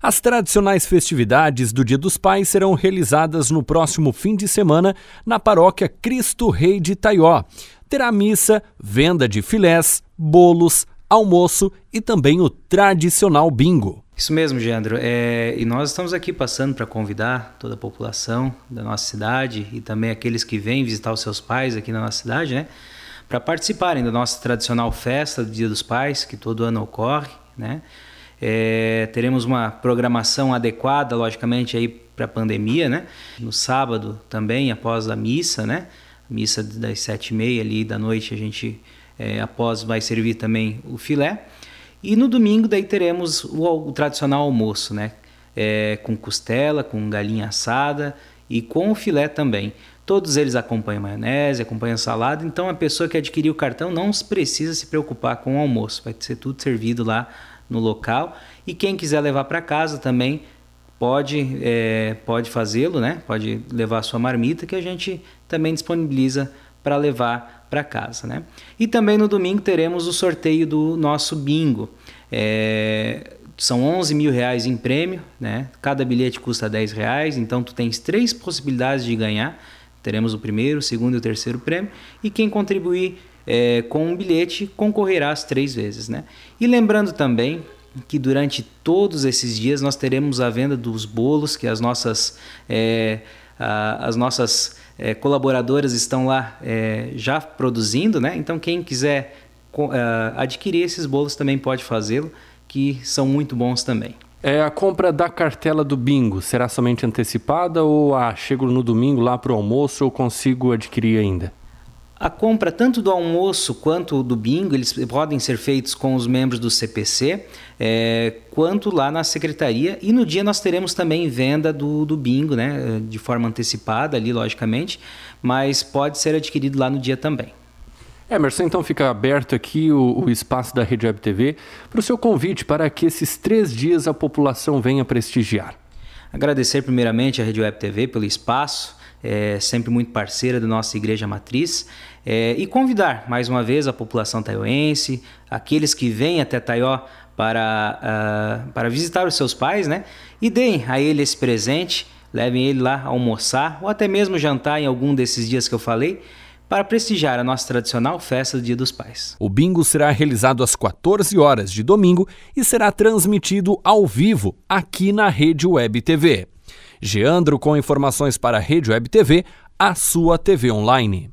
As tradicionais festividades do Dia dos Pais serão realizadas no próximo fim de semana na paróquia Cristo Rei de Itaió. Terá missa, venda de filés, bolos, almoço e também o tradicional bingo. Isso mesmo, Gêndro. É, e nós estamos aqui passando para convidar toda a população da nossa cidade e também aqueles que vêm visitar os seus pais aqui na nossa cidade, né? Para participarem da nossa tradicional festa do Dia dos Pais, que todo ano ocorre, né? É, teremos uma programação adequada, logicamente, aí para a pandemia, né? No sábado também, após a missa, né? Missa das sete e meia ali da noite, a gente é, após vai servir também o filé. E no domingo daí teremos o, o tradicional almoço, né? É, com costela, com galinha assada e com o filé também. Todos eles acompanham maionese, acompanham salada, então a pessoa que adquiriu o cartão não precisa se preocupar com o almoço, vai ser tudo servido lá no local. E quem quiser levar para casa também pode, é, pode fazê-lo, né? Pode levar a sua marmita que a gente também disponibiliza para levar para casa, né? E também no domingo teremos o sorteio do nosso bingo. É, são 11 mil reais em prêmio, né? Cada bilhete custa 10 reais, então tu tens três possibilidades de ganhar. Teremos o primeiro, o segundo e o terceiro prêmio. E quem contribuir é, com um bilhete concorrerá às três vezes. Né? E lembrando também que durante todos esses dias nós teremos a venda dos bolos que as nossas, é, a, as nossas é, colaboradoras estão lá é, já produzindo, né? Então quem quiser é, adquirir esses bolos também pode fazê-lo, que são muito bons também. É a compra da cartela do bingo será somente antecipada ou ah, chego no domingo lá para o almoço ou consigo adquirir ainda? A compra tanto do almoço quanto do bingo, eles podem ser feitos com os membros do CPC, é, eh, quanto lá na secretaria. E no dia nós teremos também venda do, do bingo, né, eh, de forma antecipada ali, logicamente, mas pode ser adquirido lá no dia também. Emerson, então fica aberto aqui o, o espaço da Rede Web TV para o seu convite para que esses três dias a população venha prestigiar. Agradecer primeiramente à Rede Web TV pelo espaço, é, sempre muito parceira da nossa igreja matriz, é, e convidar mais uma vez a população taioense, aqueles que vêm até Taió para, uh, para visitar os seus pais, né? E deem a ele esse presente, levem ele lá almoçar ou até mesmo jantar em algum desses dias que eu falei para prestigiar a nossa tradicional festa do Dia dos Pais. O bingo será realizado às 14 horas de domingo e será transmitido ao vivo aqui na Rede Web TV. Geandro com informações para a Rede Web TV, a sua TV online.